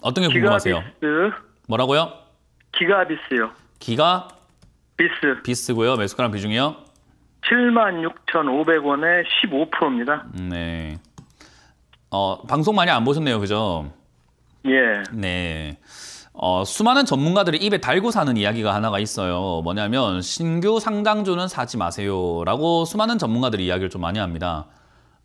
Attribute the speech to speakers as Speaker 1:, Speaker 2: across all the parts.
Speaker 1: 어떤 게 궁금하세요? 비스. 뭐라고요? 기가비스요. 기가 비스. 비스고요. 매수가랑 비중이요? 76,500원에 15%입니다. 네. 어, 방송 많이 안 보셨네요. 그죠? 예. 네. 어, 수많은 전문가들이 입에 달고 사는 이야기가 하나가 있어요. 뭐냐면 신규 상장주는 사지 마세요라고 수많은 전문가들이 이야기를 좀 많이 합니다.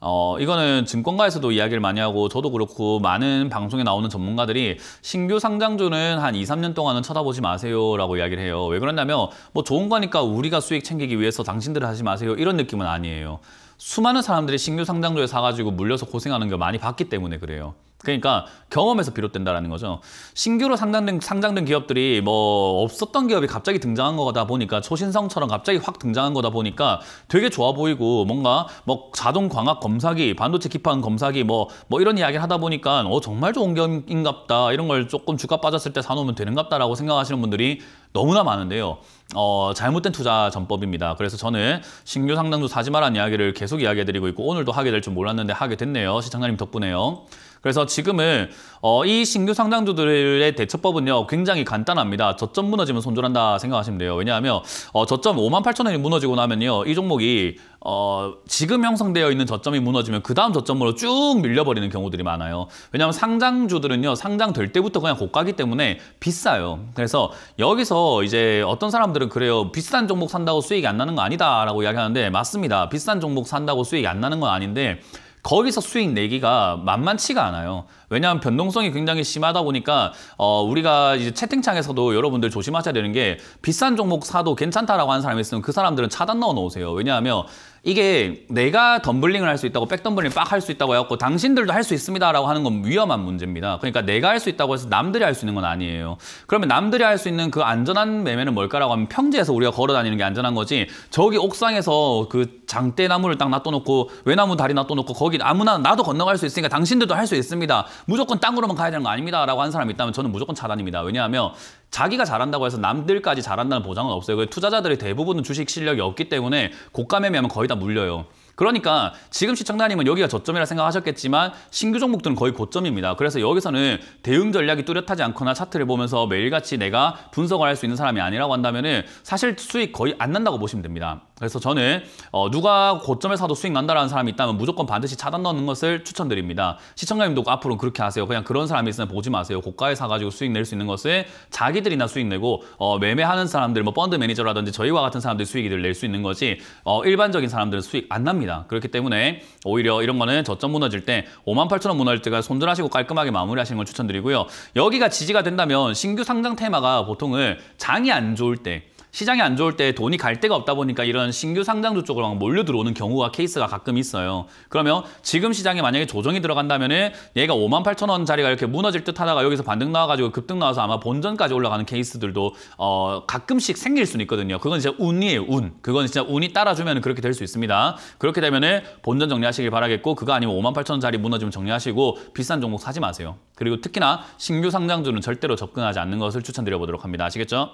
Speaker 1: 어, 이거는 증권가에서도 이야기를 많이 하고 저도 그렇고 많은 방송에 나오는 전문가들이 신규 상장주는 한 2, 3년 동안은 쳐다보지 마세요라고 이야기를 해요. 왜 그러냐면 뭐 좋은 거니까 우리가 수익 챙기기 위해서 당신들 하지 마세요 이런 느낌은 아니에요. 수많은 사람들이 신규 상장주에 사가지고 물려서 고생하는 걸 많이 봤기 때문에 그래요. 그러니까 경험에서 비롯된다라는 거죠. 신규로 상장된, 상장된 기업들이 뭐 없었던 기업이 갑자기 등장한 거다 보니까 초신성처럼 갑자기 확 등장한 거다 보니까 되게 좋아 보이고 뭔가 뭐 자동 광학 검사기, 반도체 기판 검사기 뭐, 뭐 이런 이야기를 하다 보니까 어, 정말 좋은 기업인갑다. 이런 걸 조금 주가 빠졌을 때 사놓으면 되는갑다라고 생각하시는 분들이 너무나 많은데요. 어, 잘못된 투자 전법입니다. 그래서 저는 신규 상장도 사지 말란 이야기를 계속 이야기해드리고 있고 오늘도 하게 될 줄 몰랐는데 하게 됐네요. 시청자님 덕분에요. 그래서 지금은 어, 이 신규 상장주들의 대처법은요 굉장히 간단합니다. 저점 무너지면 손절한다 생각하시면 돼요. 왜냐하면 어, 저점 5만 8천 원이 무너지고 나면요 이 종목이 어, 지금 형성되어 있는 저점이 무너지면 그 다음 저점으로 쭉 밀려버리는 경우들이 많아요. 왜냐하면 상장주들은요 상장될 때부터 그냥 고가기 때문에 비싸요. 그래서 여기서 이제 어떤 사람들은 그래요 비싼 종목 산다고 수익이 안 나는 거 아니다라고 이야기하는데 맞습니다. 비싼 종목 산다고 수익이 안 나는 건 아닌데 거기서 수익 내기가 만만치가 않아요. 왜냐하면 변동성이 굉장히 심하다 보니까 어, 우리가 이제 채팅창에서도 여러분들 조심하셔야 되는 게 비싼 종목 사도 괜찮다라고 하는 사람이 있으면 그 사람들은 차단 넣어 놓으세요. 왜냐하면 이게 내가 덤블링을 할 수 있다고 백덤블링 빡 할 수 있다고 해갖고 당신들도 할 수 있습니다라고 하는 건 위험한 문제입니다. 그러니까 내가 할 수 있다고 해서 남들이 할 수 있는 건 아니에요. 그러면 남들이 할 수 있는 그 안전한 매매는 뭘까라고 하면 평지에서 우리가 걸어 다니는 게 안전한 거지 저기 옥상에서 그 장대나무를 딱 놔둬놓고 외나무 다리 놔둬놓고 거기 아무나 나도 건너갈 수 있으니까 당신들도 할 수 있습니다. 무조건 딴거로만 가야 되는 거 아닙니다. 라고 하는 사람이 있다면 저는 무조건 차단입니다. 왜냐하면 자기가 잘한다고 해서 남들까지 잘한다는 보장은 없어요. 투자자들이 대부분은 주식 실력이 없기 때문에 고가 매매하면 거의 다 물려요. 그러니까 지금 시청자님은 여기가 저점이라 생각하셨겠지만 신규 종목들은 거의 고점입니다. 그래서 여기서는 대응 전략이 뚜렷하지 않거나 차트를 보면서 매일같이 내가 분석을 할 수 있는 사람이 아니라고 한다면 은 사실 수익 거의 안 난다고 보시면 됩니다. 그래서 저는 어, 누가 고점에 사도 수익 난다라는 사람이 있다면 무조건 반드시 차단 넣는 것을 추천드립니다. 시청자님도 앞으로는 그렇게 하세요. 그냥 그런 사람이 있으면 보지 마세요. 고가에 사가지고 수익 낼 수 있는 것을 자기들이나 수익 내고 어, 매매하는 사람들, 뭐 펀드 매니저라든지 저희와 같은 사람들 이 수익을 낼수 있는 거지 어, 일반적인 사람들은 수익 안 납니다. 그렇기 때문에 오히려 이런 거는 저점 무너질 때 58,000원 무너질 때가 손절하시고 깔끔하게 마무리하시는 걸 추천드리고요. 여기가 지지가 된다면 신규 상장 테마가 보통은 장이 안 좋을 때 시장이 안 좋을 때 돈이 갈 데가 없다 보니까 이런 신규 상장주 쪽으로 막 몰려 들어오는 경우가 케이스가 가끔 있어요. 그러면 지금 시장에 만약에 조정이 들어간다면 은 얘가 5만 8천 원자리가 이렇게 무너질 듯 하다가 여기서 반등 나와가지고 급등 나와서 아마 본전까지 올라가는 케이스들도 어, 가끔씩 생길 수는 있거든요. 그건 진짜 운이에요, 운. 그건 진짜 운이 따라주면 그렇게 될 수 있습니다. 그렇게 되면 은 본전 정리하시길 바라겠고 그거 아니면 5만 8천 원자리 무너지면 정리하시고 비싼 종목 사지 마세요. 그리고 특히나 신규 상장주는 절대로 접근하지 않는 것을 추천드려보도록 합니다. 아시겠죠?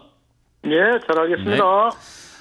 Speaker 1: 예, 잘알겠습니다 네.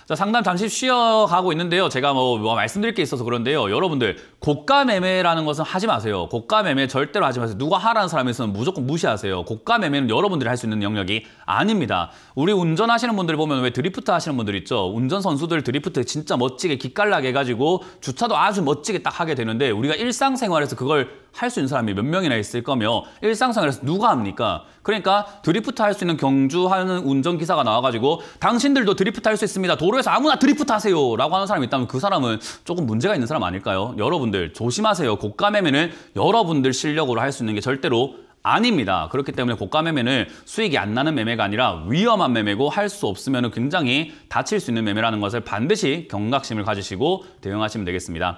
Speaker 1: 자, 상담 잠시 쉬어가고 있는데요. 제가 뭐, 뭐, 말씀드릴 게 있어서 그런데요. 여러분들 고가 매매라는 것은 하지 마세요. 고가 매매 절대로 하지 마세요. 누가 하라는 사람에서는 무조건 무시하세요. 고가 매매는 여러분들이 할 수 있는 영역이 아닙니다. 우리 운전하시는 분들 보면 왜 드리프트 하시는 분들 있죠. 운전 선수들 드리프트 진짜 멋지게 기깔나게 해가지고 주차도 아주 멋지게 딱 하게 되는데 우리가 일상생활에서 그걸 할수 있는 사람이 몇 명이나 있을 거며 일상생활에서 누가 합니까? 그러니까 드리프트 할 수 있는 경주하는 운전기사가 나와가지고 당신들도 드리프트 할 수 있습니다. 도로에서 아무나 드리프트 하세요. 라고 하는 사람이 있다면 그 사람은 조금 문제가 있는 사람 아닐까요? 여러분들 조심하세요. 고가 매매는 여러분들 실력으로 할 수 있는 게 절대로 아닙니다. 그렇기 때문에 고가 매매는 수익이 안 나는 매매가 아니라 위험한 매매고 할 수 없으면 굉장히 다칠 수 있는 매매라는 것을 반드시 경각심을 가지시고 대응하시면 되겠습니다.